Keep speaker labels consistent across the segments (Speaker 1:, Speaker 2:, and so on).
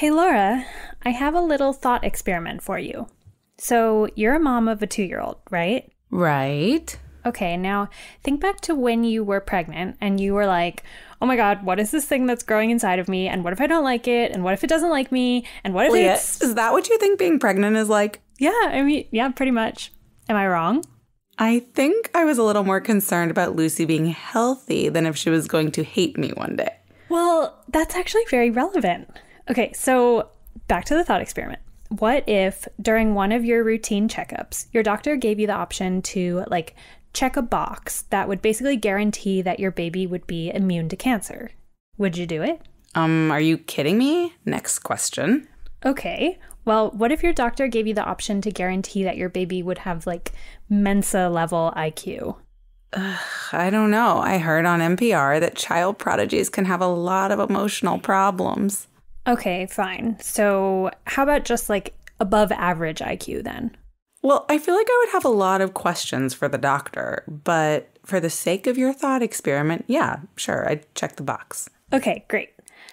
Speaker 1: Hey Laura, I have a little thought experiment for you. So, you're a mom of a two year old, right? Right. Okay, now think back to when you were pregnant and you were like, oh my God, what is this thing that's growing inside of me? And what if I don't like it? And what if it doesn't
Speaker 2: like me? And what if it's. Is that what you think being pregnant is like? Yeah, I mean, yeah, pretty much. Am I wrong? I think I was a little more concerned about Lucy being healthy than if she was going to hate me one day.
Speaker 1: Well, that's actually very relevant. Okay, so back to the thought experiment. What if during one of your routine checkups, your doctor gave you the option to like check a box that would basically guarantee that your baby would be immune to cancer? Would you do it?
Speaker 2: Um, are you kidding me? Next question.
Speaker 1: Okay. Well, what if your doctor gave you the option to guarantee that your baby would
Speaker 2: have like Mensa level IQ? Ugh, I don't know. I heard on NPR that child prodigies can have a lot of emotional problems. Okay,
Speaker 1: fine. So, how about just like above average IQ then?
Speaker 2: Well, I feel like I would have a lot of questions for the doctor, but for the sake of your thought experiment, yeah, sure, I'd check the box.
Speaker 1: Okay, great.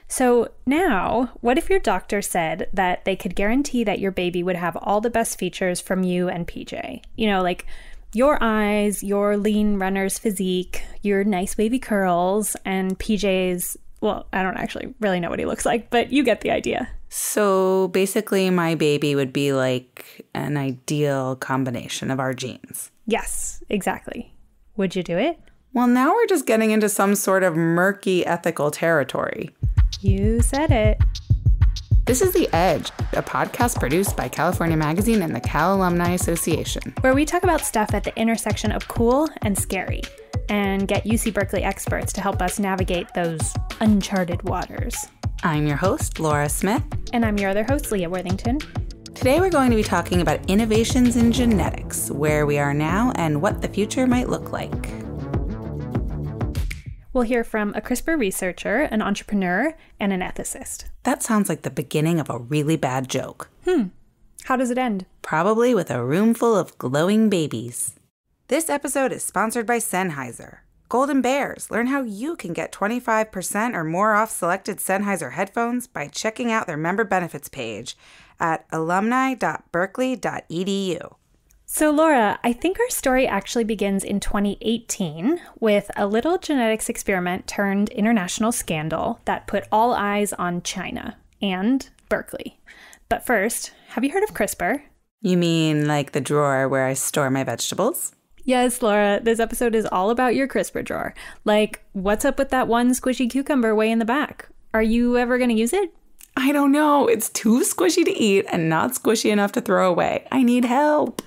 Speaker 1: So now, what if your doctor said that they could guarantee that your baby would have all the best features from you and PJ? You know, like your eyes, your lean runner's physique, your nice wavy curls, and PJ's well, I don't actually really know what he looks like, but you get the idea.
Speaker 2: So basically, my baby would be like an ideal combination of our genes.
Speaker 1: Yes, exactly.
Speaker 2: Would you do it? Well, now we're just getting into some sort of murky ethical territory. You said it. This is The Edge, a podcast produced by California Magazine and the Cal Alumni Association,
Speaker 1: where we talk about stuff at the intersection of cool and scary and get UC Berkeley experts to help us navigate those uncharted waters.
Speaker 2: I'm your host, Laura Smith.
Speaker 1: And I'm your other host, Leah Worthington.
Speaker 2: Today, we're going to be talking about innovations in genetics, where we are now, and what the future might look like.
Speaker 1: We'll hear from a CRISPR researcher, an entrepreneur, and an ethicist.
Speaker 2: That sounds like the beginning of a really bad joke.
Speaker 1: Hmm. How does it end?
Speaker 2: Probably with a room full of glowing babies. This episode is sponsored by Sennheiser. Golden Bears, learn how you can get 25% or more off selected Sennheiser headphones by checking out their member benefits page at alumni.berkeley.edu. So,
Speaker 1: Laura, I think our story actually begins in 2018 with a little genetics experiment turned international scandal that put all eyes on China and Berkeley. But first, have you heard of CRISPR?
Speaker 2: You mean like the drawer where I store my vegetables?
Speaker 1: Yes, Laura, this episode is all about your CRISPR drawer. Like, what's up with that one squishy cucumber way in the back? Are you ever going to use it?
Speaker 2: I don't know. It's too squishy to eat and not squishy enough to throw away. I need help.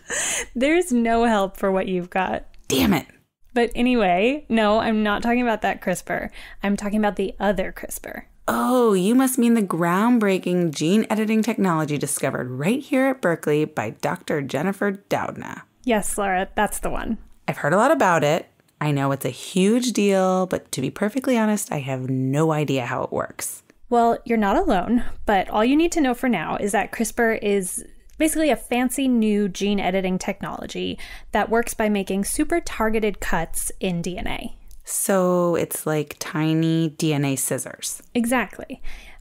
Speaker 1: There's no help for what you've got. Damn it. But anyway, no, I'm not talking about that CRISPR. I'm talking about the other CRISPR.
Speaker 2: Oh, you must mean the groundbreaking gene editing technology discovered right here at Berkeley by Dr. Jennifer Doudna.
Speaker 1: Yes, Laura, that's the one.
Speaker 2: I've heard a lot about it. I know it's a huge deal, but to be perfectly honest, I have no idea how it works.
Speaker 1: Well, you're not alone, but all you need to know for now is that CRISPR is basically a fancy new gene editing technology that works by making super targeted cuts in DNA.
Speaker 2: So it's like tiny DNA scissors.
Speaker 1: Exactly.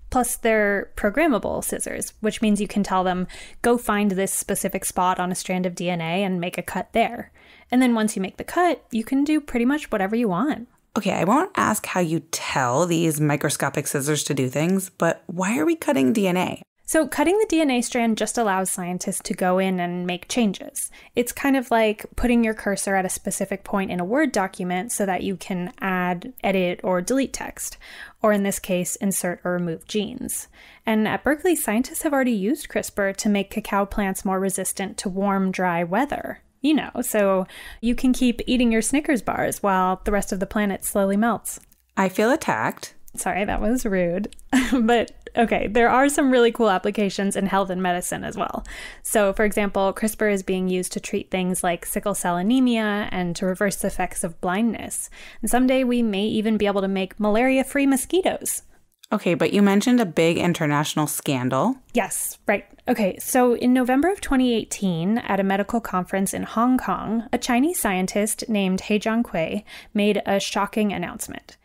Speaker 1: Plus, they're programmable scissors, which means you can tell them, go find this specific spot on a strand of DNA and make a cut there. And then once you make the cut, you can do pretty much whatever you want.
Speaker 2: Okay, I won't ask how you tell these microscopic scissors to do things, but why are we cutting
Speaker 1: DNA? So, cutting the DNA strand just allows scientists to go in and make changes. It's kind of like putting your cursor at a specific point in a Word document so that you can add, edit, or delete text, or in this case, insert or remove genes. And at Berkeley, scientists have already used CRISPR to make cacao plants more resistant to warm, dry weather. You know, so you can keep eating your Snickers bars while the rest of the planet slowly melts. I feel attacked. Sorry, that was rude. but okay, there are some really cool applications in health and medicine as well. So, for example, CRISPR is being used to treat things like sickle cell anemia and to reverse the effects of blindness. And someday we may even be able to make malaria free mosquitoes.
Speaker 2: Okay, but you mentioned a big international scandal.
Speaker 1: Yes, right. Okay, so in November of 2018, at a medical conference in Hong Kong, a Chinese scientist named He Zhongkui made a shocking announcement.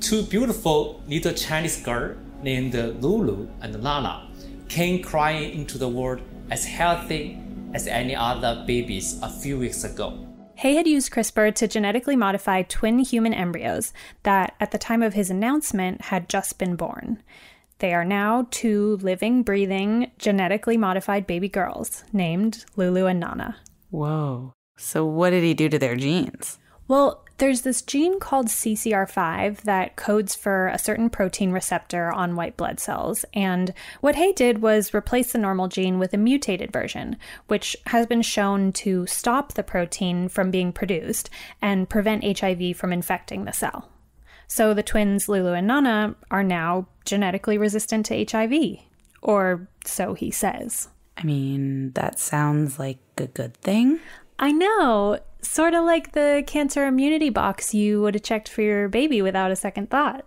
Speaker 3: Two beautiful little Chinese girls named Lulu and Lala came crying into the world as healthy as any other babies a few weeks ago.
Speaker 1: Hay had used CRISPR to genetically modify twin human embryos that, at the time of his announcement, had just been born. They are now two living, breathing, genetically modified baby girls named Lulu and Nana.
Speaker 2: Whoa. So, what did he do to their genes?
Speaker 1: Well, there's this gene called CCR5 that codes for a certain protein receptor on white blood cells. And what Hay did was replace the normal gene with a mutated version, which has been shown to stop the protein from being produced and prevent HIV from infecting the cell. So the twins Lulu and Nana are now genetically resistant to HIV, or so he says.
Speaker 2: I mean, that sounds like a good thing.
Speaker 1: I know. Sort of like the cancer immunity box you would have checked for your baby without a second thought.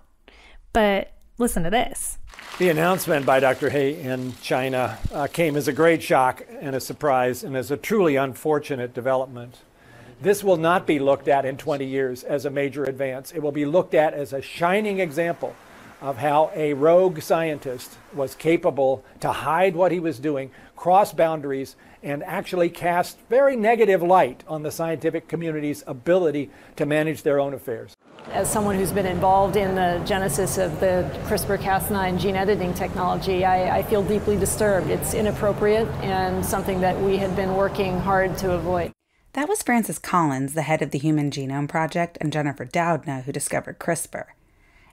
Speaker 1: But listen to this.
Speaker 4: The announcement by Dr. Hay in China uh, came as a great shock and a surprise and as a truly unfortunate development. This will not be looked at in 20 years as a major advance. It will be looked at as a shining example of how a rogue scientist was capable to hide what he was doing, cross boundaries, and actually cast very negative light on the scientific community's ability to manage their own affairs.
Speaker 5: As someone who's been involved in the genesis of the CRISPR Cas9 gene editing technology, I, I feel deeply disturbed. It's inappropriate and something that we had been working hard to avoid.
Speaker 2: That was Francis Collins, the head of the Human Genome Project, and Jennifer Doudna, who discovered CRISPR.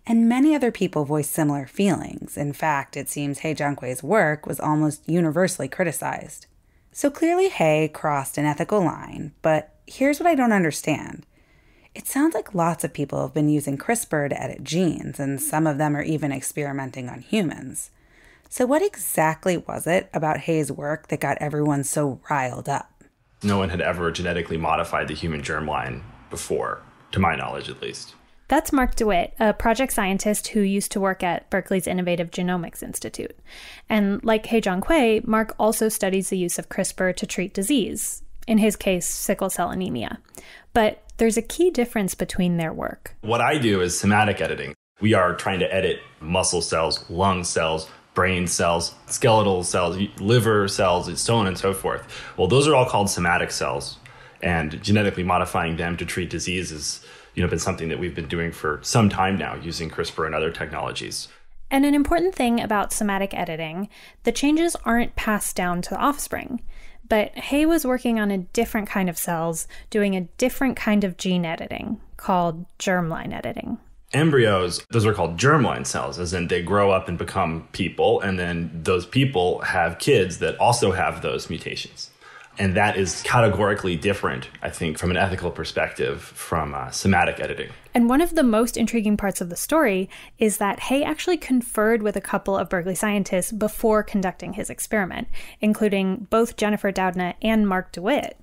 Speaker 2: And many other people voiced similar feelings. In fact, it seems He Jiankui's work was almost universally criticized. So clearly, Hay crossed an ethical line, but here's what I don't understand. It sounds like lots of people have been using CRISPR to edit genes, and some of them are even experimenting on humans. So, what exactly was it about Hay's work that got everyone so riled up?
Speaker 4: No one had ever genetically modified the human germline before, to my knowledge at least.
Speaker 2: That's Mark
Speaker 1: DeWitt, a project scientist who used to work at Berkeley's Innovative Genomics Institute. And like Hee-Jong Kuei, Mark also studies the use of CRISPR to treat disease, in his case, sickle cell anemia. But there's a key difference between their work.
Speaker 4: What I do is somatic editing. We are trying to edit muscle cells, lung cells, brain cells, skeletal cells, liver cells, and so on and so forth. Well, those are all called somatic cells, and genetically modifying them to treat diseases you know been something that we've been doing for some time now using CRISPR and other technologies.
Speaker 1: And an important thing about somatic editing, the changes aren't passed down to the offspring. But Hay was working on a different kind of cells, doing a different kind of gene editing called germline editing
Speaker 4: embryos, those are called germline cells, as in they grow up and become people, and then those people have kids that also have those mutations. And that is categorically different, I think, from an ethical perspective from uh, somatic editing.
Speaker 1: And one of the most intriguing parts of the story is that Hay actually conferred with a couple of Berkeley scientists before conducting his experiment, including both Jennifer Doudna and Mark DeWitt.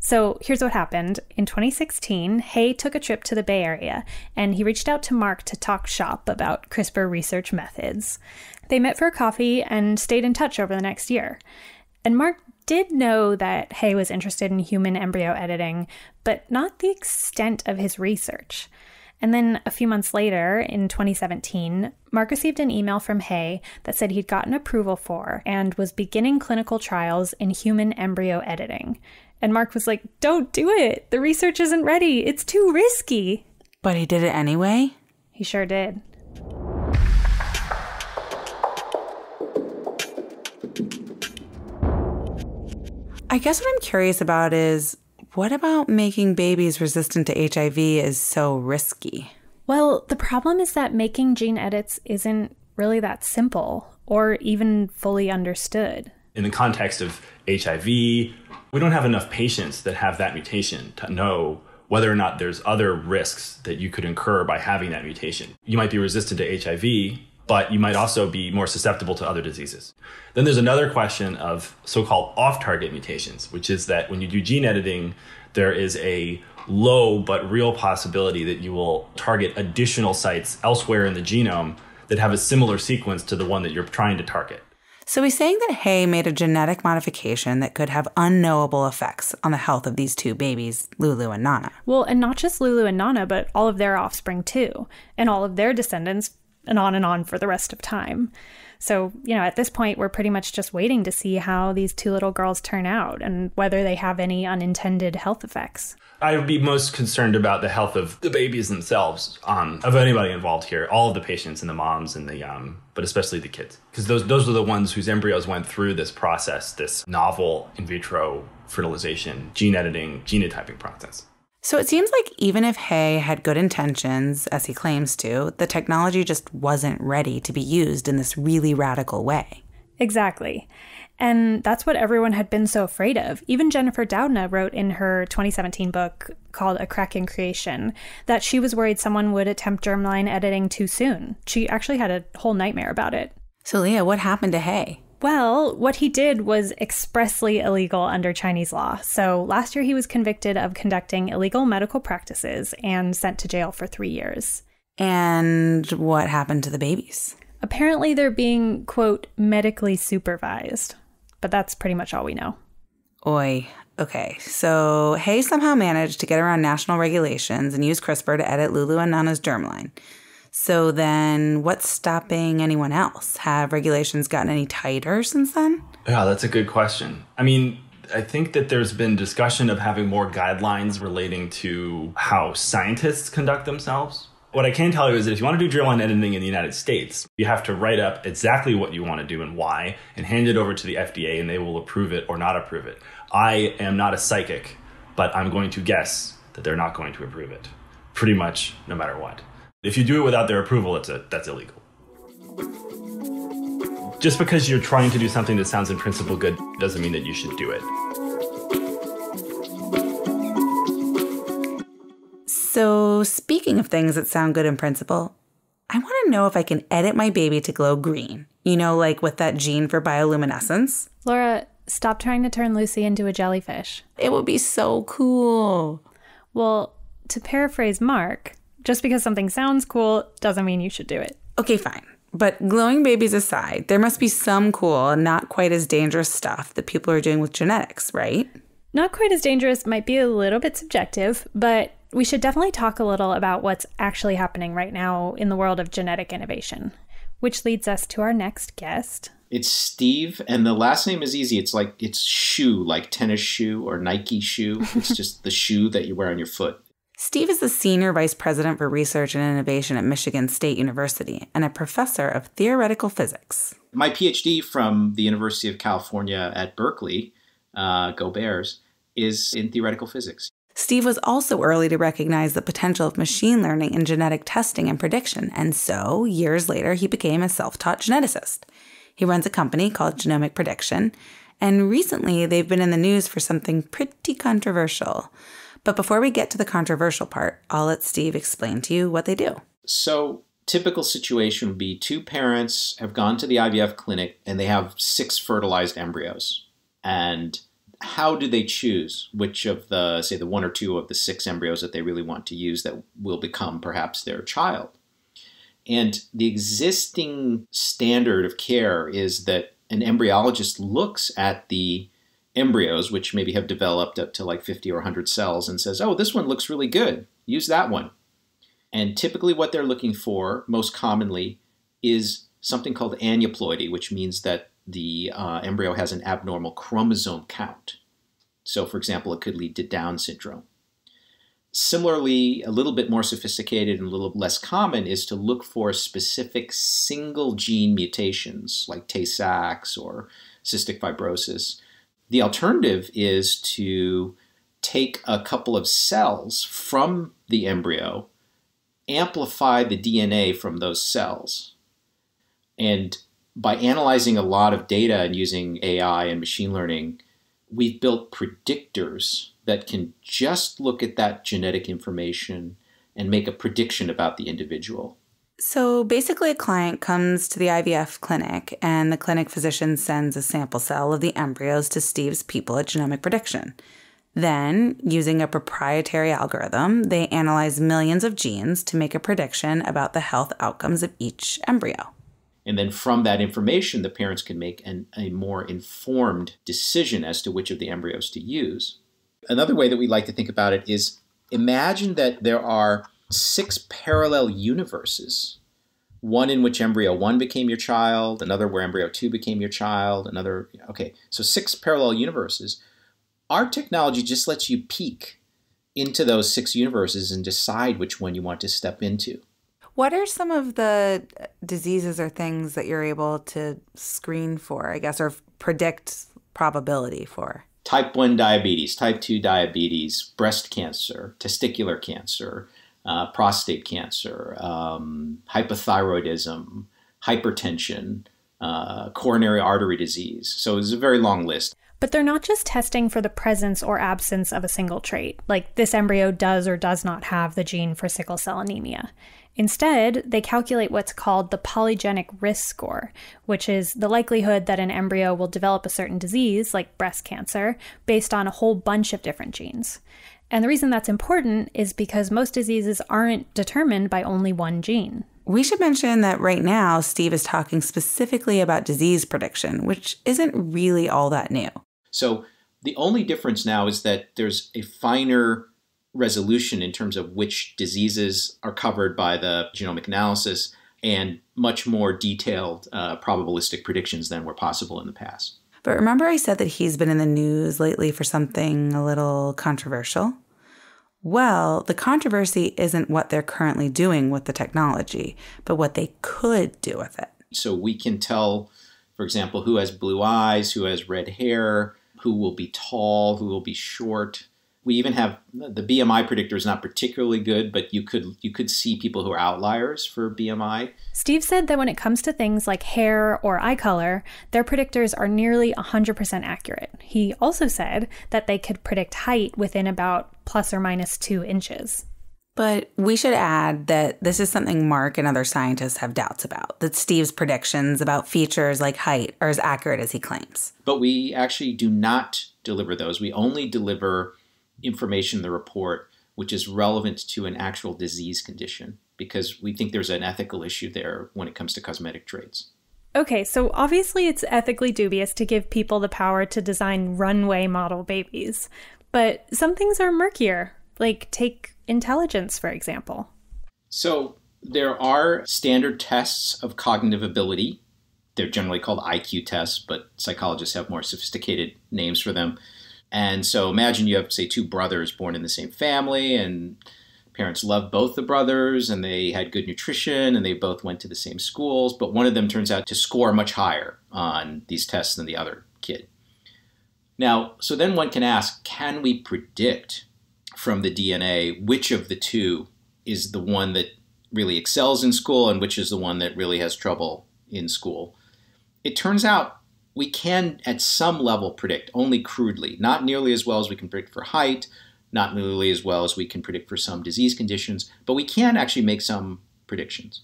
Speaker 1: So here's what happened. In 2016, Hay took a trip to the Bay Area and he reached out to Mark to talk shop about CRISPR research methods. They met for coffee and stayed in touch over the next year. And Mark did know that Hay was interested in human embryo editing, but not the extent of his research. And then a few months later, in 2017, Mark received an email from Hay that said he'd gotten approval for and was beginning clinical trials in human embryo editing. And Mark was like, Don't do it. The research isn't ready. It's too risky.
Speaker 2: But he did it anyway? He sure did. I guess what I'm curious about is what about making babies resistant to HIV is so risky? Well,
Speaker 1: the problem is that making gene edits isn't really that simple or even fully understood.
Speaker 4: In the context of HIV, we don't have enough patients that have that mutation to know whether or not there's other risks that you could incur by having that mutation. You might be resistant to HIV, but you might also be more susceptible to other diseases. Then there's another question of so called off target mutations, which is that when you do gene editing, there is a low but real possibility that you will target additional sites elsewhere in the genome that have a similar sequence to the one that you're trying to target.
Speaker 2: So he's saying that Hay made a genetic modification that could have unknowable effects on the health of these two babies, Lulu and Nana.
Speaker 1: Well, and not just Lulu and Nana, but all of their offspring too, and all of their descendants and on and on for the rest of time. So, you know, at this point, we're pretty much just waiting to see how these two little girls turn out and whether they have any unintended health effects.
Speaker 4: I would be most concerned about the health of the babies themselves, um, of anybody involved here, all of the patients and the moms and the, um, but especially the kids, because those those are the ones whose embryos went through this process, this novel in vitro fertilization, gene editing, genotyping process.
Speaker 2: So it seems like even if Hay had good intentions, as he claims to, the technology just wasn't ready to be used in this really radical way.
Speaker 1: Exactly. And that's what everyone had been so afraid of. Even Jennifer Doudna wrote in her 2017 book called A Cracking Creation that she was worried someone would attempt germline editing too soon. She actually had a whole nightmare about it. So, Leah, what happened to Hay? Well, what he did was expressly illegal under Chinese law. So last year he was convicted of conducting illegal medical practices and sent to jail for three years.
Speaker 2: And what happened to the babies?
Speaker 1: Apparently they're being, quote, medically supervised. But that's pretty much all we know.
Speaker 2: Oi. Okay, so Hay somehow managed to get around national regulations and use CRISPR to edit Lulu and Nana's germline. So then, what's stopping anyone else? Have regulations gotten any tighter since then?
Speaker 4: Yeah, that's a good question. I mean, I think that there's been discussion of having more guidelines relating to how scientists conduct themselves. What I can tell you is that if you want to do drill on editing in the United States, you have to write up exactly what you want to do and why and hand it over to the FDA and they will approve it or not approve it. I am not a psychic, but I'm going to guess that they're not going to approve it pretty much no matter what. If you do it without their approval, it's a, that's illegal. Just because you're trying to do something that sounds in principle good doesn't mean that you should do it.
Speaker 2: So, speaking of things that sound good in principle, I want to know if I can edit my baby to glow green. You know, like with that gene for bioluminescence.
Speaker 1: Laura, stop trying to turn Lucy into a jellyfish. It would be so cool. Well, to paraphrase Mark, just because something sounds cool doesn't mean you should do it. Okay, fine.
Speaker 2: But glowing babies aside, there must be some cool, not quite as dangerous stuff that people are doing with genetics, right?
Speaker 1: Not quite as dangerous might be a little bit subjective, but we should definitely talk a little about what's actually happening right now in the world of genetic innovation, which leads us to our next guest.
Speaker 3: It's Steve, and the last name is easy. It's like it's shoe, like tennis shoe or Nike shoe. It's just the shoe that you wear on your foot.
Speaker 2: Steve is the Senior Vice President for Research and Innovation at Michigan State University and a professor of theoretical physics.
Speaker 3: My PhD from the University of California at Berkeley, uh, Go Bears, is in theoretical physics.
Speaker 2: Steve was also early to recognize the potential of machine learning in genetic testing and prediction, and so, years later, he became a self taught geneticist. He runs a company called Genomic Prediction, and recently they've been in the news for something pretty controversial. But before we get to the controversial part, I'll let Steve explain to you what they do.
Speaker 3: So, typical situation would be two parents have gone to the IVF clinic and they have six fertilized embryos. And how do they choose which of the, say, the one or two of the six embryos that they really want to use that will become perhaps their child? And the existing standard of care is that an embryologist looks at the embryos, which maybe have developed up to like 50 or 100 cells, and says, oh, this one looks really good. Use that one. And typically, what they're looking for, most commonly, is something called aneuploidy, which means that the uh, embryo has an abnormal chromosome count. So, for example, it could lead to Down syndrome. Similarly, a little bit more sophisticated and a little less common is to look for specific single gene mutations like Tay Sachs or cystic fibrosis the alternative is to take a couple of cells from the embryo, amplify the DNA from those cells. And by analyzing a lot of data and using AI and machine learning, we've built predictors that can just look at that genetic information and make a prediction about the individual.
Speaker 2: So basically, a client comes to the IVF clinic, and the clinic physician sends a sample cell of the embryos to Steve's people at Genomic Prediction. Then, using a proprietary algorithm, they analyze millions of genes to make a prediction about the health outcomes of each embryo.
Speaker 3: And then from that information, the parents can make an, a more informed decision as to which of the embryos to use. Another way that we like to think about it is imagine that there are six parallel universes one in which embryo one became your child, another where embryo two became your child, another, okay, so six parallel universes. Our technology just lets you peek into those six universes and decide which one you want to step into.
Speaker 2: What are some of the uh, diseases or things that you're able to screen for, I guess, or predict probability for?
Speaker 3: Type 1 diabetes, type 2 diabetes, breast cancer, testicular cancer, uh, prostate cancer, um, hypothyroidism, hypertension, uh, coronary artery disease. So it's a very long list.
Speaker 1: But they're not just testing for the presence or absence of a single trait, like this embryo does or does not have the gene for sickle cell anemia. Instead, they calculate what's called the polygenic risk score, which is the likelihood that an embryo will develop a certain disease, like breast cancer, based on a whole bunch of different genes. And the reason that's important is because most diseases aren't determined by only one
Speaker 2: gene. We should mention that right now, Steve is talking specifically about disease prediction, which isn't really all that new.
Speaker 3: So, the only difference now is that there's a finer resolution in terms of which diseases are covered by the genomic analysis and much more detailed uh, probabilistic predictions than were possible in the past.
Speaker 2: But remember, I said that he's been in the news lately for something a little controversial? Well, the controversy isn't what they're currently doing with the technology, but what they could do with it.
Speaker 3: So we can tell, for example, who has blue eyes, who has red hair, who will be tall, who will be short we even have the BMI predictor is not particularly good, but you could you could see people who are outliers for BMI.
Speaker 1: Steve said that when it comes to things like hair or eye color, their predictors are nearly 100% accurate. He also said that they could predict height within about plus or minus 2 inches.
Speaker 2: But we should add that this is something Mark and other scientists have doubts about that Steve's predictions about features like height are as accurate as he claims.
Speaker 3: But we actually do not deliver those. We only deliver information in the report which is relevant to an actual disease condition because we think there's an ethical issue there when it comes to cosmetic traits.
Speaker 1: Okay, so obviously it's ethically dubious to give people the power to design runway model babies, but some things are murkier, like take intelligence, for example.
Speaker 3: So there are standard tests of cognitive ability. They're generally called IQ tests, but psychologists have more sophisticated names for them. And so imagine you have, say, two brothers born in the same family, and parents love both the brothers, and they had good nutrition, and they both went to the same schools, but one of them turns out to score much higher on these tests than the other kid. Now, so then one can ask can we predict from the DNA which of the two is the one that really excels in school and which is the one that really has trouble in school? It turns out we can at some level predict, only crudely, not nearly as well as we can predict for height, not nearly as well as we can predict for some disease conditions, but we can actually make some predictions.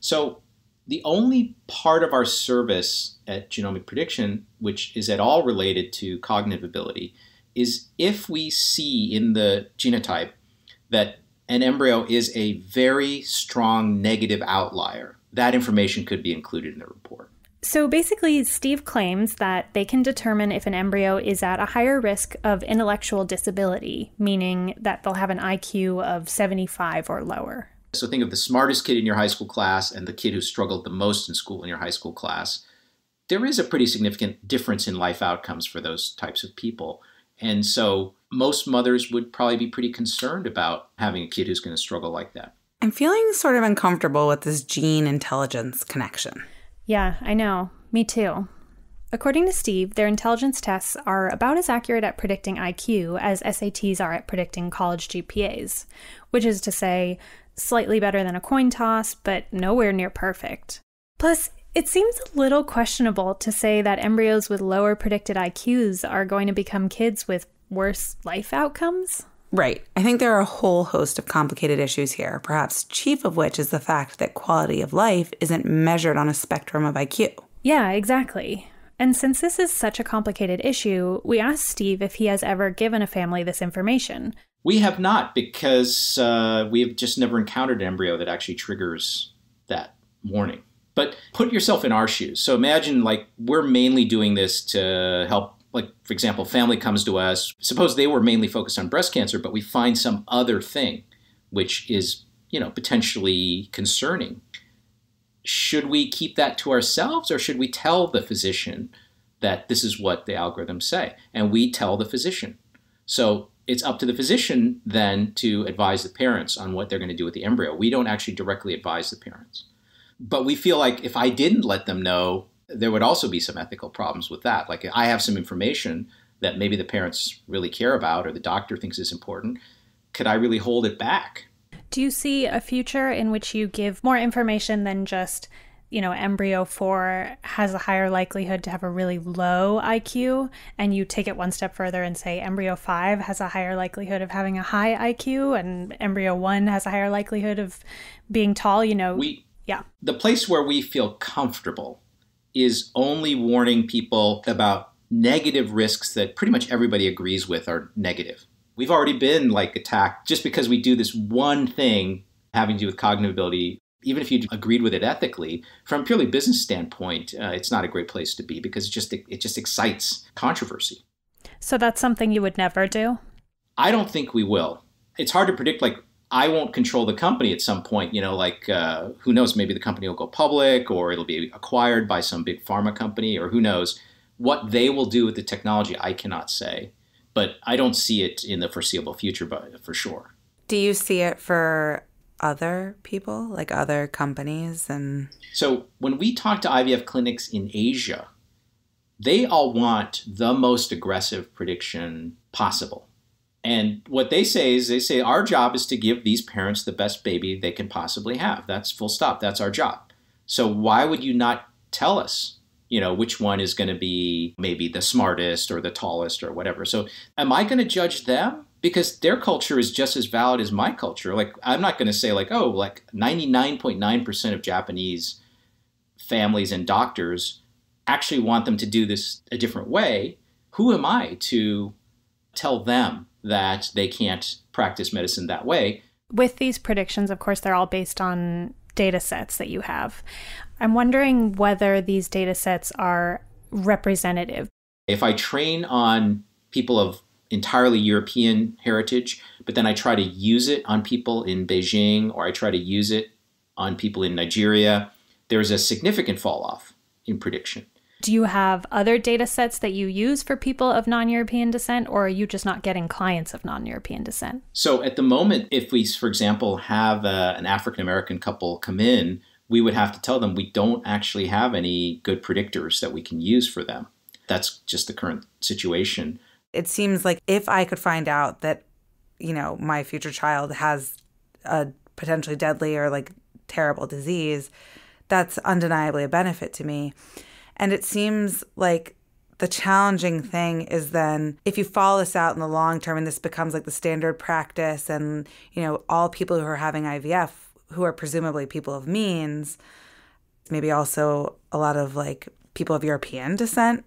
Speaker 3: So the only part of our service at genomic prediction which is at all related to cognitive ability is if we see in the genotype that an embryo is a very strong negative outlier, that information could be included in the report.
Speaker 1: So basically, Steve claims that they can determine if an embryo is at a higher risk of intellectual disability, meaning that they'll have an IQ of 75 or lower.
Speaker 3: So think of the smartest kid in your high school class and the kid who struggled the most in school in your high school class. There is a pretty significant difference in life outcomes for those types of people. And so most mothers would probably be pretty concerned about having a kid who's going to struggle like that.
Speaker 2: I'm feeling sort of uncomfortable with this gene intelligence connection.
Speaker 1: Yeah, I know. Me too. According to Steve, their intelligence tests are about as accurate at predicting IQ as SATs are at predicting college GPAs, which is to say, slightly better than a coin toss, but nowhere near perfect. Plus, it seems a little questionable to say that embryos with lower predicted IQs are going to become kids with worse life outcomes.
Speaker 2: Right. I think there are a whole host of complicated issues here, perhaps chief of which is the fact that quality of life isn't measured on a spectrum of IQ.
Speaker 1: Yeah, exactly. And since this is such a complicated issue, we asked Steve if he has ever given a family this information.
Speaker 3: We have not because uh, we have just never encountered an embryo that actually triggers that warning. But put yourself in our shoes. So imagine like we're mainly doing this to help like for example family comes to us suppose they were mainly focused on breast cancer but we find some other thing which is you know potentially concerning should we keep that to ourselves or should we tell the physician that this is what the algorithms say and we tell the physician so it's up to the physician then to advise the parents on what they're going to do with the embryo we don't actually directly advise the parents but we feel like if i didn't let them know there would also be some ethical problems with that. Like I have some information that maybe the parents really care about or the doctor thinks is important. Could I really hold it back?
Speaker 1: Do you see a future in which you give more information than just, you know, embryo four has a higher likelihood to have a really low IQ, and you take it one step further and say embryo five has a higher likelihood of having a high IQ, and embryo one has a higher likelihood of being tall? You know, we, yeah.
Speaker 3: The place where we feel comfortable is only warning people about negative risks that pretty much everybody agrees with are negative. We've already been like attacked just because we do this one thing having to do with cognitive ability. Even if you agreed with it ethically, from purely business standpoint, uh, it's not a great place to be because it just it just excites controversy.
Speaker 1: So that's something you would never do.
Speaker 3: I don't think we will. It's hard to predict like I won't control the company at some point. You know, like uh, who knows? Maybe the company will go public, or it'll be acquired by some big pharma company, or who knows what they will do with the technology. I cannot say, but I don't see it in the foreseeable future, but for sure.
Speaker 2: Do you see it for other people, like other companies, and
Speaker 3: so when we talk to IVF clinics in Asia, they all want the most aggressive prediction possible and what they say is they say our job is to give these parents the best baby they can possibly have. That's full stop. That's our job. So why would you not tell us, you know, which one is going to be maybe the smartest or the tallest or whatever? So am I going to judge them? Because their culture is just as valid as my culture. Like I'm not going to say like, oh, like 99.9% of Japanese families and doctors actually want them to do this a different way. Who am I to tell them that they can't practice medicine that way.
Speaker 1: With these predictions, of course, they're all based on data sets that you have. I'm wondering whether these data sets are representative.
Speaker 3: If I train on people of entirely European heritage, but then I try to use it on people in Beijing or I try to use it on people in Nigeria, there's a significant fall off in prediction.
Speaker 1: Do you have other data sets that you use for people of non European descent, or are you just not getting clients of non European descent?
Speaker 3: So at the moment, if we, for example, have a, uh, an African American couple come in, we would have to tell them we don't actually have any good predictors that we can use for them. That's just the current situation. It seems like if I could find out
Speaker 2: that, you know, my future child has a potentially deadly or like terrible disease, that's undeniably a benefit to me. And it seems like the challenging thing is then if you follow this out in the long term and this becomes like the standard practice and you know all people who are having IVF who are presumably people of means maybe also a lot of like people of European descent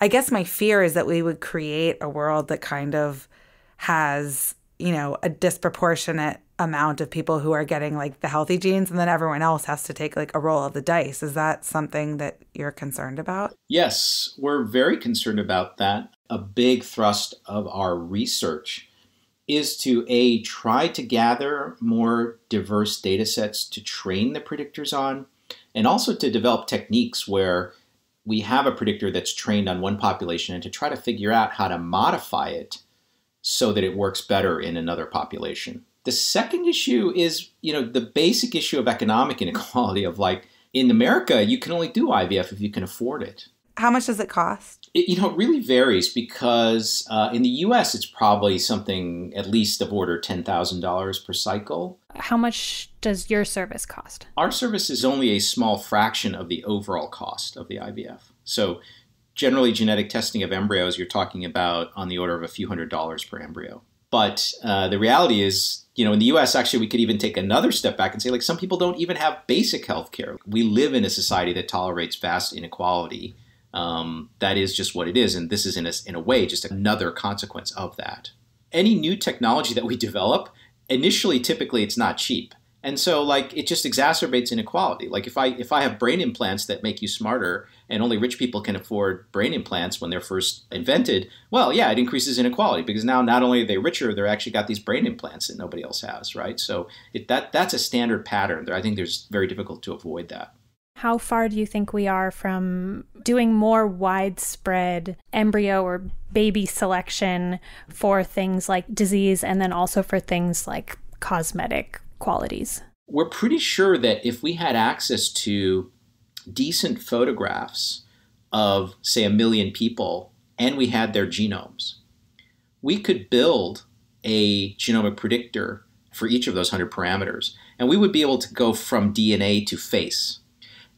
Speaker 2: I guess my fear is that we would create a world that kind of has you know a disproportionate amount of people who are getting like the healthy genes and then everyone else has to take like a roll of the dice is that something that you're concerned about
Speaker 3: yes we're very concerned about that a big thrust of our research is to a try to gather more diverse data sets to train the predictors on and also to develop techniques where we have a predictor that's trained on one population and to try to figure out how to modify it so that it works better in another population the second issue is, you know, the basic issue of economic inequality of like in America, you can only do IVF if you can afford it. How much does it cost? It, you know, it really varies because uh, in the U.S., it's probably something at least of order ten thousand dollars per cycle.
Speaker 1: How much does your service cost?
Speaker 3: Our service is only a small fraction of the overall cost of the IVF. So, generally, genetic testing of embryos, you're talking about on the order of a few hundred dollars per embryo. But uh, the reality is, you know, in the US, actually, we could even take another step back and say, like, some people don't even have basic health care. We live in a society that tolerates vast inequality. Um, that is just what it is. And this is, in a, in a way, just another consequence of that. Any new technology that we develop, initially, typically, it's not cheap. And so like it just exacerbates inequality. Like if I if I have brain implants that make you smarter and only rich people can afford brain implants when they're first invented, well, yeah, it increases inequality because now not only are they richer, they're actually got these brain implants that nobody else has, right? So it, that that's a standard pattern. I think there's very difficult to avoid that.
Speaker 1: How far do you think we are from doing more widespread embryo or baby selection for things like disease and then also for things like cosmetic qualities?
Speaker 3: We're pretty sure that if we had access to decent photographs of, say, a million people and we had their genomes, we could build a genomic predictor for each of those 100 parameters. And we would be able to go from DNA to face.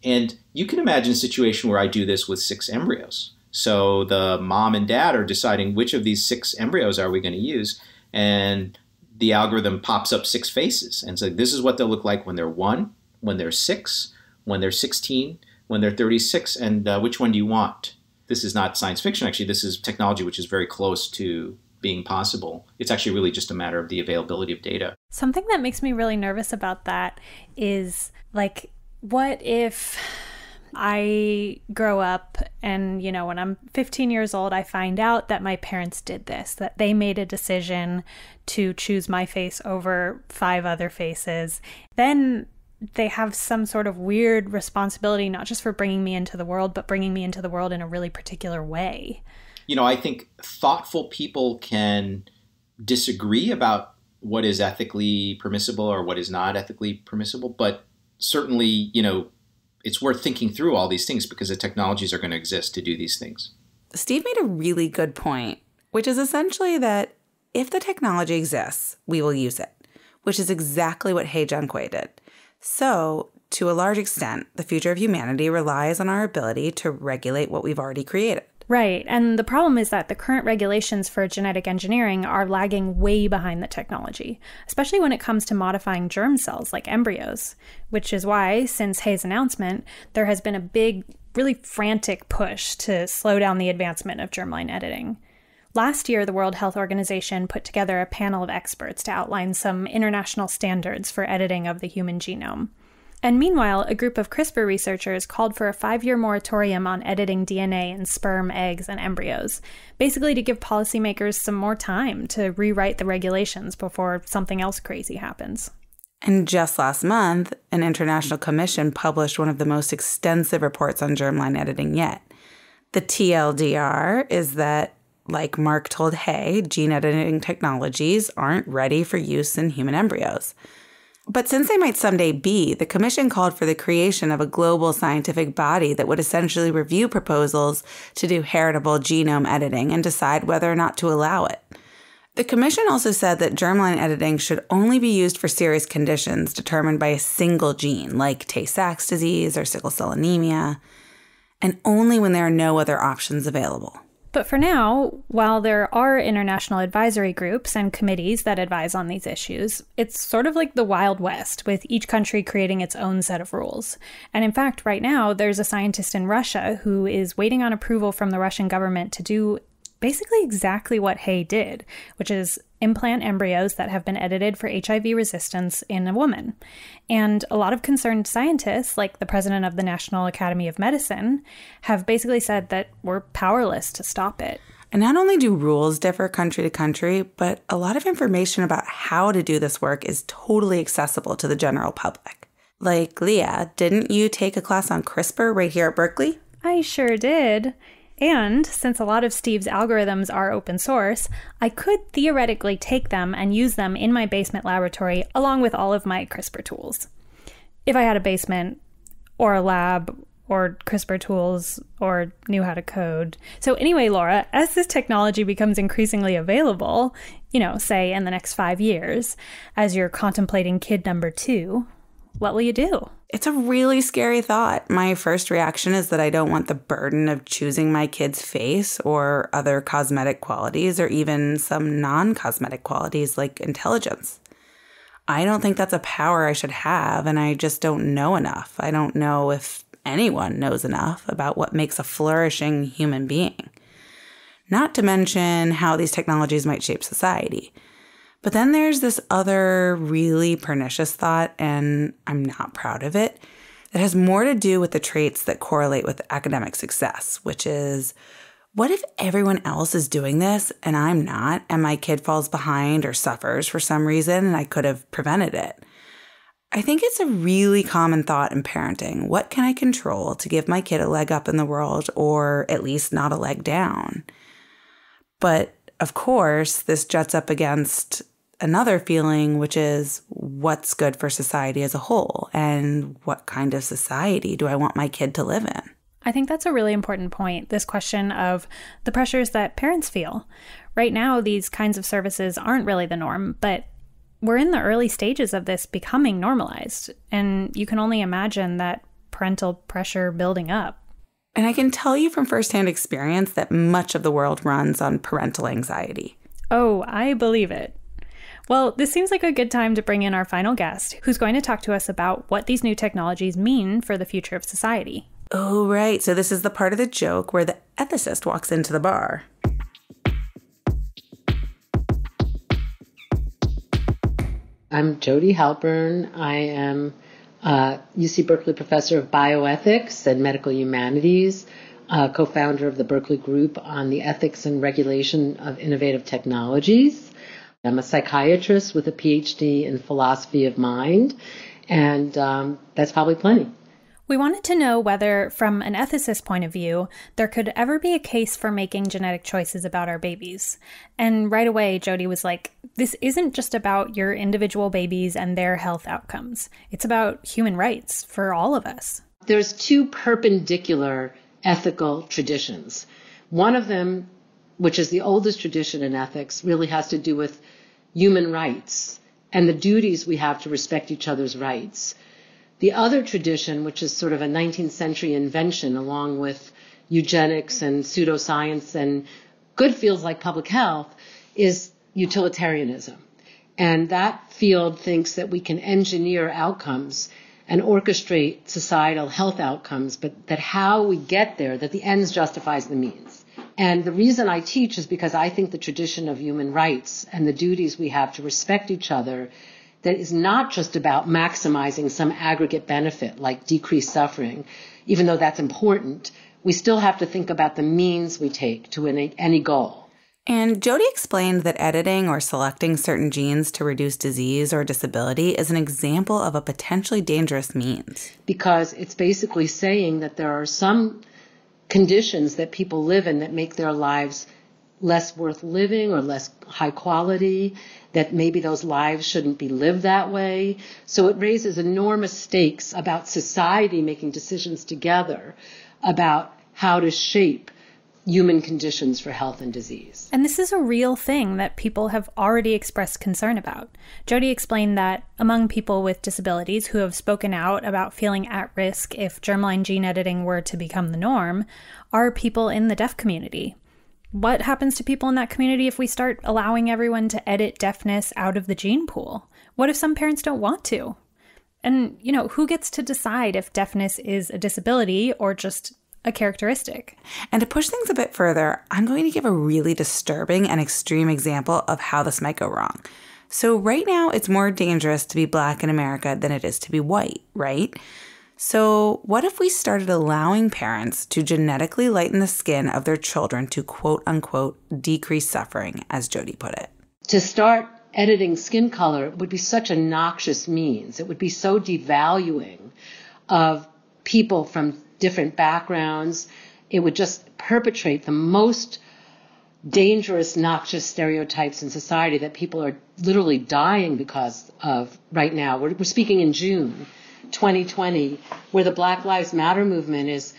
Speaker 3: And you can imagine a situation where I do this with six embryos. So the mom and dad are deciding which of these six embryos are we going to use. And the algorithm pops up six faces and so this is what they'll look like when they're one, when they're six, when they're 16, when they're 36, and uh, which one do you want? This is not science fiction, actually. This is technology which is very close to being possible. It's actually really just a matter of the availability of data.
Speaker 1: Something that makes me really nervous about that is like, what if I grow up, and you know, when I'm 15 years old, I find out that my parents did this, that they made a decision to choose my face over five other faces. Then they have some sort of weird responsibility, not just for bringing me into the world, but bringing me into the world in a really particular way.
Speaker 3: You know, I think thoughtful people can disagree about what is ethically permissible or what is not ethically permissible, but certainly, you know, it's worth thinking through all these things because the technologies are going to exist to do these things.
Speaker 2: Steve made a really good point, which is essentially that if the technology exists, we will use it, which is exactly what Hey Junkwei did. So, to a large extent, the future of humanity relies on our ability to regulate what we've already created.
Speaker 1: Right. And the problem is that the current regulations for genetic engineering are lagging way behind the technology, especially when it comes to modifying germ cells like embryos, which is why, since Hay's announcement, there has been a big, really frantic push to slow down the advancement of germline editing. Last year, the World Health Organization put together a panel of experts to outline some international standards for editing of the human genome. And meanwhile, a group of CRISPR researchers called for a five year moratorium on editing DNA in sperm, eggs, and embryos, basically to give policymakers some more time to rewrite the regulations before something else crazy happens.
Speaker 2: And just last month, an international commission published one of the most extensive reports on germline editing yet. The TLDR is that, like Mark told Hay, gene editing technologies aren't ready for use in human embryos. But since they might someday be, the Commission called for the creation of a global scientific body that would essentially review proposals to do heritable genome editing and decide whether or not to allow it. The Commission also said that germline editing should only be used for serious conditions determined by a single gene, like Tay Sachs disease or sickle cell anemia, and only when there are no other options available.
Speaker 1: But for now, while there are international advisory groups and committees that advise on these issues, it's sort of like the Wild West, with each country creating its own set of rules. And in fact, right now, there's a scientist in Russia who is waiting on approval from the Russian government to do basically exactly what Hay did, which is implant embryos that have been edited for HIV resistance in a woman. And a lot of concerned scientists, like the president of the National Academy of Medicine, have basically said that we're powerless to stop it.
Speaker 2: And not only do rules differ country to country, but a lot of information about how to do this work is totally accessible to the general public. Like, Leah, didn't you take a class on CRISPR right here at Berkeley? I sure
Speaker 1: did. And since a lot of Steve's algorithms are open source, I could theoretically take them and use them in my basement laboratory along with all of my CRISPR tools. If I had a basement or a lab or CRISPR tools or knew how to code. So, anyway, Laura, as this technology becomes increasingly available, you know, say in the next five years, as you're contemplating kid number two,
Speaker 2: what will you do? It's a really scary thought. My first reaction is that I don't want the burden of choosing my kid's face or other cosmetic qualities or even some non cosmetic qualities like intelligence. I don't think that's a power I should have, and I just don't know enough. I don't know if anyone knows enough about what makes a flourishing human being. Not to mention how these technologies might shape society. But then there's this other really pernicious thought, and I'm not proud of it, that has more to do with the traits that correlate with academic success, which is what if everyone else is doing this and I'm not, and my kid falls behind or suffers for some reason and I could have prevented it? I think it's a really common thought in parenting. What can I control to give my kid a leg up in the world or at least not a leg down? But of course, this juts up against another feeling, which is what's good for society as a whole and what kind of society do I want my kid to live in?
Speaker 1: I think that's a really important point. This question of the pressures that parents feel. Right now, these kinds of services aren't really the norm, but we're in the early stages of this becoming normalized. And you can only imagine that parental pressure building up.
Speaker 2: And I can tell you from firsthand experience that much of the world runs on parental anxiety.
Speaker 1: Oh, I believe it. Well, this seems like a good time to bring in our final guest, who's going to talk to us about what these new technologies
Speaker 2: mean for the future of society. Oh, right. So, this is the part of the joke where the ethicist
Speaker 5: walks into the bar. I'm Jody Halpern. I am uh, UC Berkeley professor of bioethics and medical humanities, uh, co-founder of the Berkeley Group on the Ethics and Regulation of Innovative Technologies. I'm a psychiatrist with a PhD in philosophy of mind, and um, that's probably plenty.
Speaker 1: We wanted to know whether, from an ethicist point of view, there could ever be a case for making genetic choices about our babies. And right away, Jody was like, This isn't just about your individual babies and their health outcomes, it's about human rights for
Speaker 5: all of us. There's two perpendicular ethical traditions. One of them, which is the oldest tradition in ethics, really has to do with human rights and the duties we have to respect each other's rights the other tradition, which is sort of a 19th century invention along with eugenics and pseudoscience and good fields like public health, is utilitarianism. And that field thinks that we can engineer outcomes and orchestrate societal health outcomes, but that how we get there, that the ends justifies the means. And the reason I teach is because I think the tradition of human rights and the duties we have to respect each other that is not just about maximizing some aggregate benefit like decreased suffering, even though that's important. We still have to think about the means we take to any goal.
Speaker 2: And Jody explained that editing or selecting certain genes to reduce disease or disability is an example of a potentially dangerous means.
Speaker 5: Because it's basically saying that there are some conditions that people live in that make their lives less worth living or less high quality, that maybe those lives shouldn't be lived that way. So it raises enormous stakes about society making decisions together about how to shape human conditions for health and disease.
Speaker 1: And this is a real thing that people have already expressed concern about. Jody explained that among people with disabilities who have spoken out about feeling at risk if germline gene editing were to become the norm are people in the deaf community what happens to people in that community if we start allowing everyone to edit deafness out of the gene pool? What if some parents don't want to? And, you know, who gets to decide if deafness is a disability or just a characteristic?
Speaker 2: And to push things a bit further, I'm going to give a really disturbing and extreme example of how this might go wrong. So, right now, it's more dangerous to be black in America than it is to be white, right? So, what if we started allowing parents to genetically lighten the skin of their children to quote unquote decrease suffering, as Jody put it?
Speaker 5: To start editing skin color would be such a noxious means. It would be so devaluing of people from different backgrounds. It would just perpetrate the most dangerous, noxious stereotypes in society that people are literally dying because of right now. We're, we're speaking in June 2020, where the Black Lives Matter movement is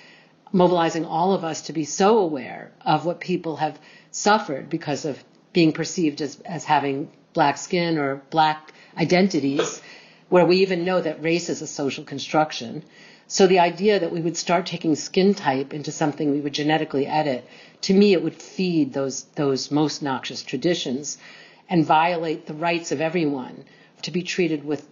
Speaker 5: mobilizing all of us to be so aware of what people have suffered because of being perceived as, as having black skin or black identities, where we even know that race is a social construction. So the idea that we would start taking skin type into something we would genetically edit, to me, it would feed those, those most noxious traditions and violate the rights of everyone to be treated with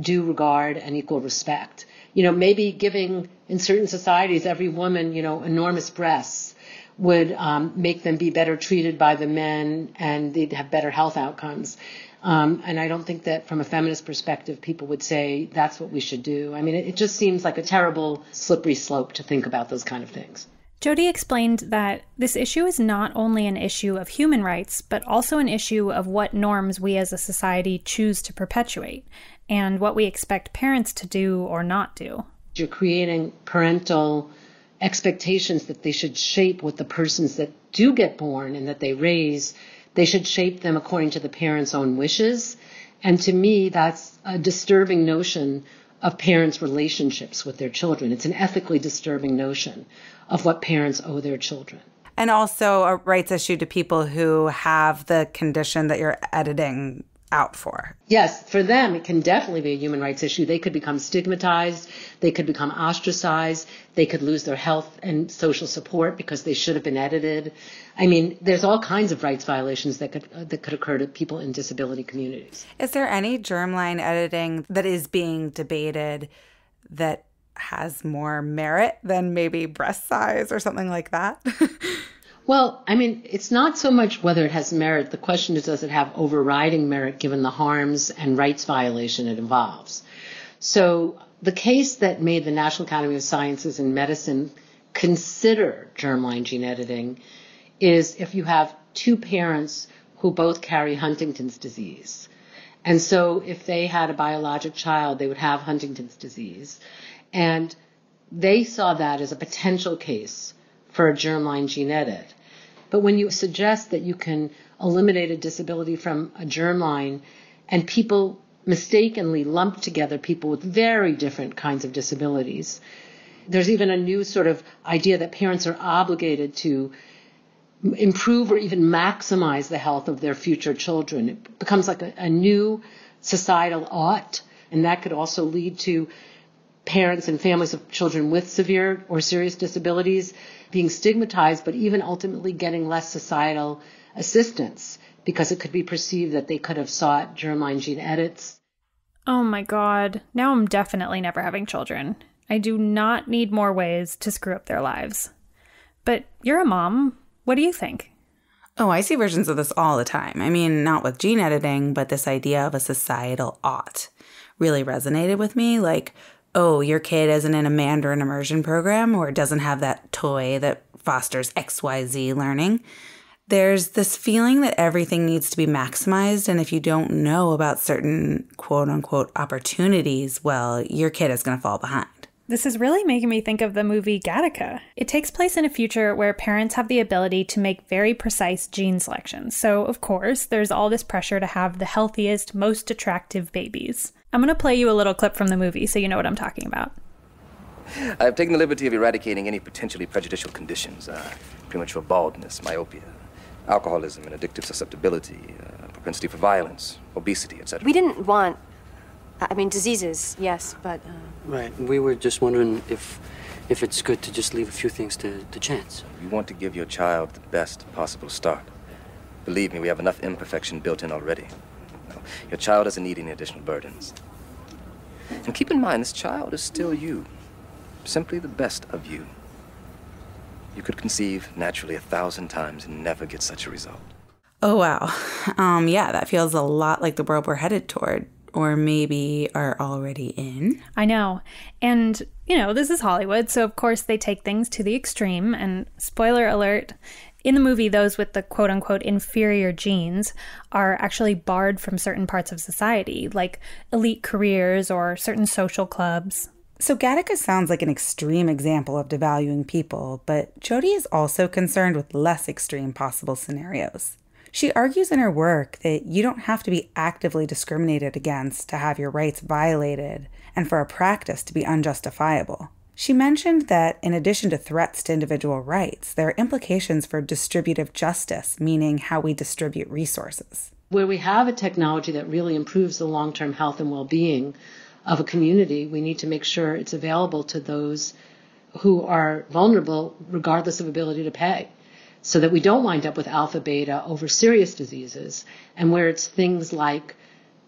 Speaker 5: due regard and equal respect. You know, maybe giving in certain societies every woman, you know, enormous breasts would um, make them be better treated by the men and they'd have better health outcomes. Um, and I don't think that from a feminist perspective, people would say that's what we should do. I mean, it, it just seems like a terrible slippery slope to think about those kind of things.
Speaker 1: Jody explained that this issue is not only an issue of human rights, but also an issue of what norms we as a society choose to perpetuate and what we expect parents to do or not do.
Speaker 5: You're creating parental expectations that they should shape what the persons that do get born and that they raise, they should shape them according to the parents' own wishes. And to me, that's a disturbing notion of parents' relationships with their children. It's an ethically disturbing notion of what parents owe their children. And
Speaker 2: also a uh, rights issue to people who have the condition that you're editing
Speaker 5: out for? Yes, for them, it can definitely be a human rights issue. They could become stigmatized, they could become ostracized, they could lose their health and social support because they should have been edited. I mean, there's all kinds of rights violations that could uh, that could occur to people in disability communities.
Speaker 2: Is there any germline editing that is being debated that has
Speaker 5: more merit than maybe breast size or something like that? Well, I mean, it's not so much whether it has merit. The question is, does it have overriding merit given the harms and rights violation it involves? So the case that made the National Academy of Sciences and Medicine consider germline gene editing is if you have two parents who both carry Huntington's disease. And so if they had a biologic child, they would have Huntington's disease. And they saw that as a potential case for a germline gene edit. But when you suggest that you can eliminate a disability from a germline and people mistakenly lump together people with very different kinds of disabilities, there's even a new sort of idea that parents are obligated to improve or even maximize the health of their future children. It becomes like a, a new societal ought, and that could also lead to parents and families of children with severe or serious disabilities being stigmatized, but even ultimately getting less societal assistance because it could be perceived that they could have sought germline gene edits.
Speaker 1: Oh my God. Now I'm definitely never having children. I do not need more ways to screw up their lives. But you're a mom. What do you think?
Speaker 2: Oh, I see versions of this all the time. I mean, not with gene editing, but this idea of a societal ought really resonated with me. Like, oh, your kid isn't in a Mandarin immersion program or doesn't have that toy that fosters XYZ learning. There's this feeling that everything needs to be maximized. And if you don't know about certain quote unquote opportunities, well, your kid is going to fall behind.
Speaker 1: This is really making me think of the movie Gattaca. It takes place in a future where parents have the ability to make very precise gene selections. So, of course, there's all this pressure to have the healthiest, most attractive babies. I'm going to play you a little clip from the movie so you know what I'm talking about.
Speaker 4: I've taken the liberty of eradicating any potentially prejudicial conditions uh, premature baldness, myopia, alcoholism and addictive susceptibility, uh, propensity for violence, obesity, etc. We
Speaker 1: didn't want, I mean, diseases, yes, but. Uh...
Speaker 4: Right. We were just
Speaker 5: wondering if, if it's good to just leave a few things to, to chance.
Speaker 4: You want to give your child the best possible start. Believe me, we have enough imperfection built in already. Your child doesn't need any additional burdens. And keep in mind, this child is still you, simply the best of you. You could conceive naturally a thousand times and never get such a result.
Speaker 2: Oh, wow. Um, yeah, that feels a lot like the world we're headed toward, or maybe are already in. I know. And,
Speaker 1: you know, this is Hollywood, so of course they take things to the extreme. And spoiler alert, in the movie, those with the quote unquote inferior genes are actually barred from certain parts of society, like elite careers or certain social clubs.
Speaker 2: So Gattaca sounds like an extreme example of devaluing people, but Jodi is also concerned with less extreme possible scenarios. She argues in her work that you don't have to be actively discriminated against to have your rights violated and for a practice to be unjustifiable. She mentioned that, in addition to threats to individual rights, there are implications for distributive justice, meaning how we distribute resources.
Speaker 5: Where we have a technology that really improves the long term health and well being of a community, we need to make sure it's available to those who are vulnerable, regardless of ability to pay, so that we don't wind up with alpha beta over serious diseases and where it's things like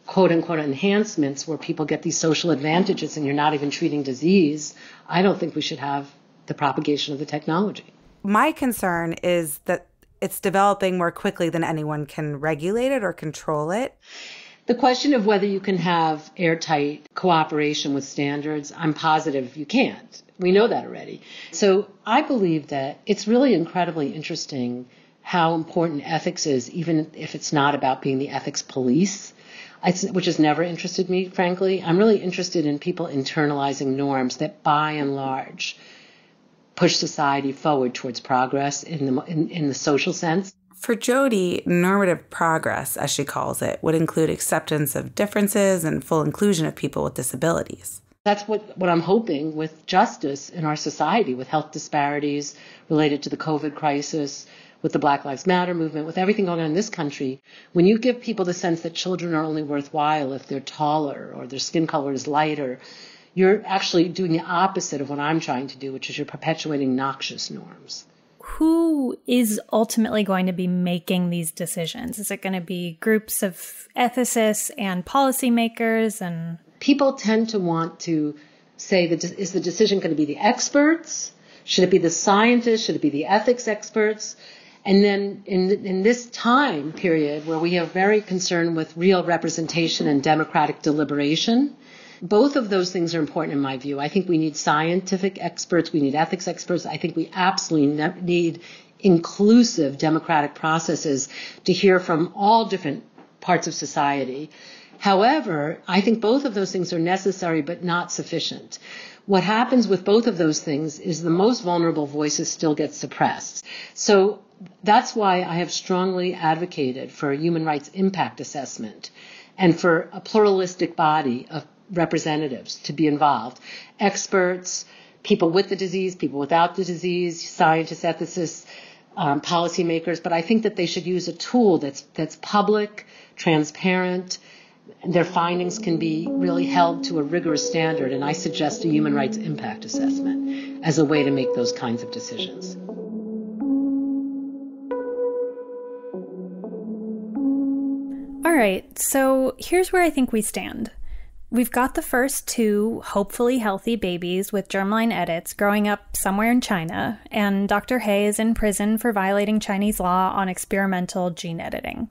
Speaker 5: quote unquote enhancements where people get these social advantages and you're not even treating disease, I don't think we should have the propagation of the technology. My concern is that it's developing more quickly than anyone can regulate it or control it. The question of whether you can have airtight cooperation with standards, I'm positive you can't. We know that already. So I believe that it's really incredibly interesting how important ethics is, even if it's not about being the ethics police which has never interested me, frankly. I'm really interested in people internalizing norms that, by and large, push society forward towards progress in the in, in the social sense. For Jody, normative progress, as she calls it, would include acceptance
Speaker 2: of differences and full inclusion of people with disabilities.
Speaker 5: That's what, what I'm hoping with justice in our society, with health disparities related to the COVID crisis, with the Black Lives Matter movement, with everything going on in this country, when you give people the sense that children are only worthwhile if they're taller or their skin color is lighter, you're actually doing the opposite of what I'm trying to do, which is you're perpetuating noxious norms.
Speaker 1: Who is ultimately going to be making these decisions? Is it going to be groups of ethicists
Speaker 5: and policymakers and people tend to want to say that is the decision going to be the experts? Should it be the scientists? Should it be the ethics experts? And then in, in this time period where we are very concerned with real representation and democratic deliberation, both of those things are important in my view. I think we need scientific experts, we need ethics experts. I think we absolutely need inclusive democratic processes to hear from all different parts of society. However, I think both of those things are necessary but not sufficient. What happens with both of those things is the most vulnerable voices still get suppressed. So that's why I have strongly advocated for a human rights impact assessment and for a pluralistic body of representatives to be involved experts, people with the disease, people without the disease, scientists, ethicists, um, policymakers. But I think that they should use a tool that's, that's public, transparent, their findings can be really held to a rigorous standard, and I suggest a human rights impact assessment as a way to make those kinds of decisions.
Speaker 1: All right, so here's where I think we stand. We've got the first two hopefully healthy babies with germline edits growing up somewhere in China, and Dr. Hay is in prison for violating Chinese law on experimental gene editing.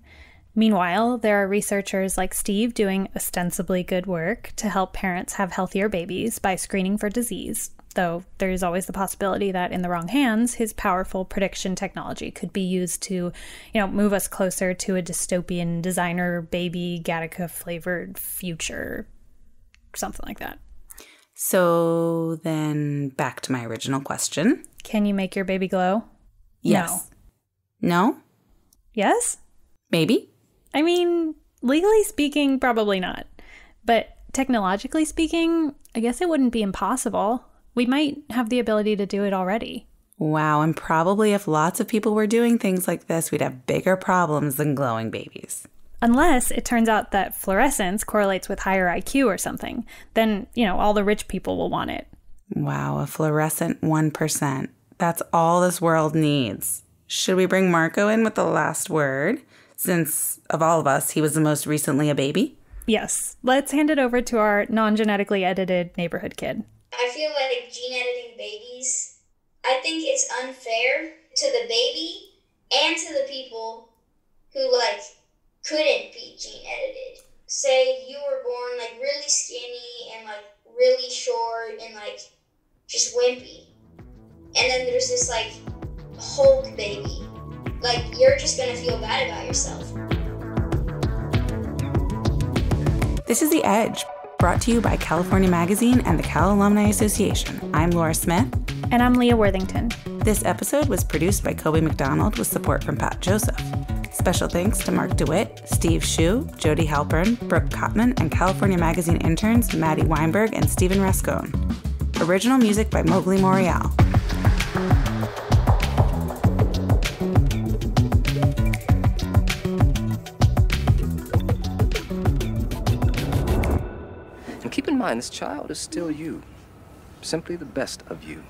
Speaker 1: Meanwhile, there are researchers like Steve doing ostensibly good work to help parents have healthier babies by screening for disease, though there is always the possibility that in the wrong hands, his powerful prediction technology could be used to, you know, move us closer to a dystopian designer baby Gattaca flavored future, something like that.
Speaker 2: So then back to my original question.
Speaker 1: Can you make your baby glow?
Speaker 2: Yes. No. no? Yes? Maybe.
Speaker 1: I mean, legally speaking, probably not. But technologically speaking, I guess it wouldn't be impossible we might have the ability to do it already.
Speaker 2: Wow, and probably if lots of people were doing things like this, we'd have bigger problems than glowing babies.
Speaker 1: Unless it turns out that fluorescence correlates with higher IQ or something, then, you know, all the rich people will want it.
Speaker 2: Wow, a fluorescent 1%. That's all this world needs. Should we bring Marco in with the last word? Since, of all of us, he was the most recently a baby?
Speaker 1: Yes. Let's hand it over to our non genetically edited neighborhood kid.
Speaker 3: I feel like gene editing babies, I think it's unfair to the baby and to the people who like couldn't be gene edited. Say you were born like really skinny and like really short and like just wimpy. And then there's this like Hulk baby. Like you're just gonna feel bad about yourself.
Speaker 2: This is The Edge brought to you by California Magazine and the Cal Alumni Association. I'm Laura Smith. And I'm Leah Worthington. This episode was produced by Kobe McDonald with support from Pat Joseph. Special thanks to Mark DeWitt, Steve Shu, Jody Halpern, Brooke Kottman, and California Magazine interns Maddie Weinberg and Stephen Rascone. Original music by Mowgli Morial.
Speaker 4: mind, this child is still you. Simply the best of you.